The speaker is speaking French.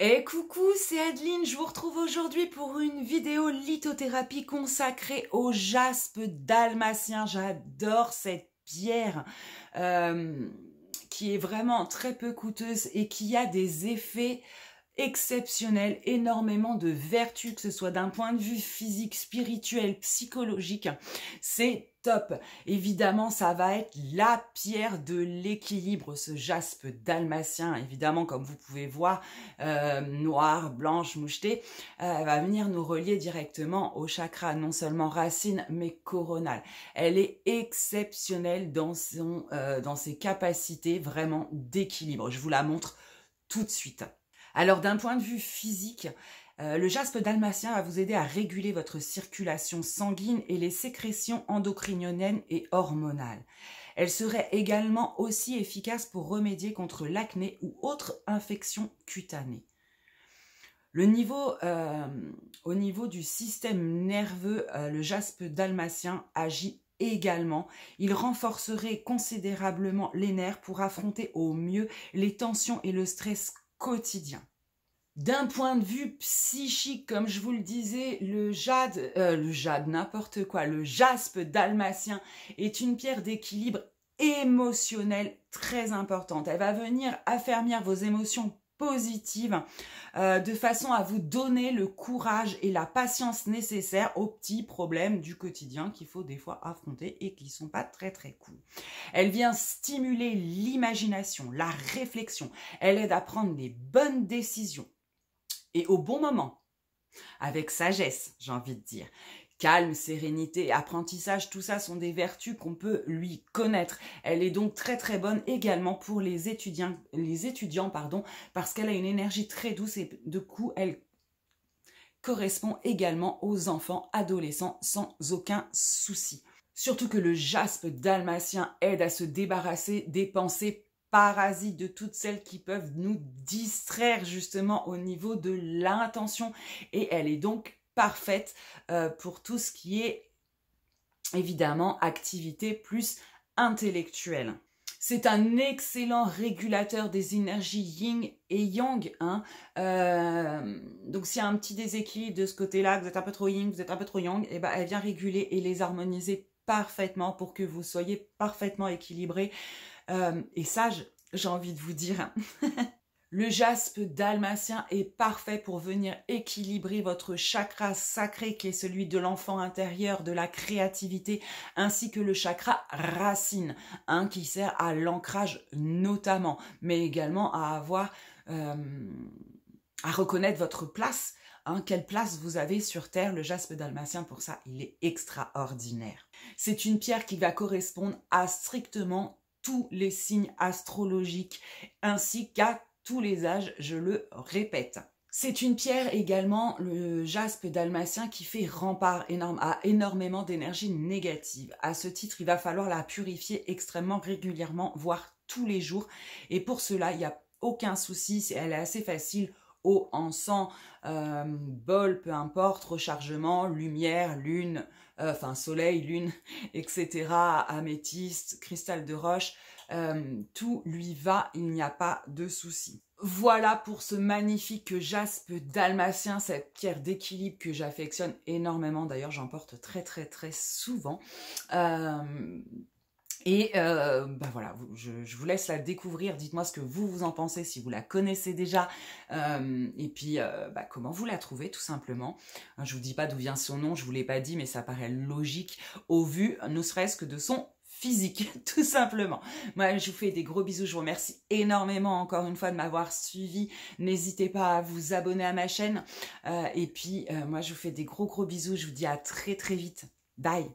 Et coucou, c'est Adeline, je vous retrouve aujourd'hui pour une vidéo lithothérapie consacrée au jaspe dalmatien. J'adore cette pierre euh, qui est vraiment très peu coûteuse et qui a des effets exceptionnel, énormément de vertus, que ce soit d'un point de vue physique, spirituel, psychologique. C'est top. Évidemment, ça va être la pierre de l'équilibre, ce jaspe dalmatien. Évidemment, comme vous pouvez voir, euh, noir, blanche, mouchetée, euh, va venir nous relier directement au chakra, non seulement racine, mais coronal. Elle est exceptionnelle dans, son, euh, dans ses capacités vraiment d'équilibre. Je vous la montre tout de suite. Alors d'un point de vue physique, euh, le jaspe dalmatien va vous aider à réguler votre circulation sanguine et les sécrétions endocriniennes et hormonales. Elle serait également aussi efficace pour remédier contre l'acné ou autres infections cutanées. Le niveau, euh, au niveau du système nerveux, euh, le jaspe dalmatien agit également. Il renforcerait considérablement les nerfs pour affronter au mieux les tensions et le stress quotidien. D'un point de vue psychique, comme je vous le disais, le jade, euh, le jade, n'importe quoi, le jaspe dalmatien est une pierre d'équilibre émotionnel très importante. Elle va venir affermir vos émotions positive, euh, de façon à vous donner le courage et la patience nécessaires aux petits problèmes du quotidien qu'il faut des fois affronter et qui sont pas très très cool. Elle vient stimuler l'imagination, la réflexion, elle aide à prendre les bonnes décisions et au bon moment, avec sagesse, j'ai envie de dire calme, sérénité, apprentissage, tout ça sont des vertus qu'on peut lui connaître. Elle est donc très très bonne également pour les étudiants, les étudiants pardon, parce qu'elle a une énergie très douce et de coup elle correspond également aux enfants adolescents sans aucun souci. Surtout que le jaspe dalmatien aide à se débarrasser des pensées parasites, de toutes celles qui peuvent nous distraire justement au niveau de l'intention. Et elle est donc parfaite euh, pour tout ce qui est évidemment activité plus intellectuelle. C'est un excellent régulateur des énergies yin et yang. Hein. Euh, donc s'il y a un petit déséquilibre de ce côté-là, vous êtes un peu trop yin, vous êtes un peu trop yang, et eh ben, elle vient réguler et les harmoniser parfaitement pour que vous soyez parfaitement équilibré euh, et sage, j'ai envie de vous dire. Hein. Le jaspe dalmatien est parfait pour venir équilibrer votre chakra sacré qui est celui de l'enfant intérieur, de la créativité, ainsi que le chakra racine, qui sert à l'ancrage notamment, mais également à avoir, euh, à reconnaître votre place, hein, quelle place vous avez sur Terre, le jaspe dalmatien, pour ça, il est extraordinaire. C'est une pierre qui va correspondre à strictement tous les signes astrologiques, ainsi qu'à tous les âges, je le répète. C'est une pierre également, le jaspe dalmatien, qui fait rempart énorme, à énormément d'énergie négative. À ce titre, il va falloir la purifier extrêmement régulièrement, voire tous les jours. Et pour cela, il n'y a aucun souci, elle est assez facile en sang euh, bol, peu importe, rechargement, lumière, lune, euh, enfin soleil, lune, etc., améthyste, cristal de roche, euh, tout lui va, il n'y a pas de souci. Voilà pour ce magnifique jaspe dalmatien, cette pierre d'équilibre que j'affectionne énormément. D'ailleurs, j'en porte très très très souvent. Et euh, bah voilà, je, vous laisse la découvrir. Dites-moi ce que vous vous en pensez, si vous la connaissez déjà, euh, et puis euh, bah, comment vous la trouvez tout simplement. Je hein, je vous dis pas d'où vient son nom, je vous l'ai pas dit, mais ça paraît logique au vu, ne serait-ce que de son physique, tout simplement. Moi, je vous fais des gros bisous. Je vous remercie énormément encore une fois de m'avoir suivi. N'hésitez pas à vous abonner à ma chaîne. et puis, moi, je vous fais des gros gros bisous. Je vous dis à très très vite. Bye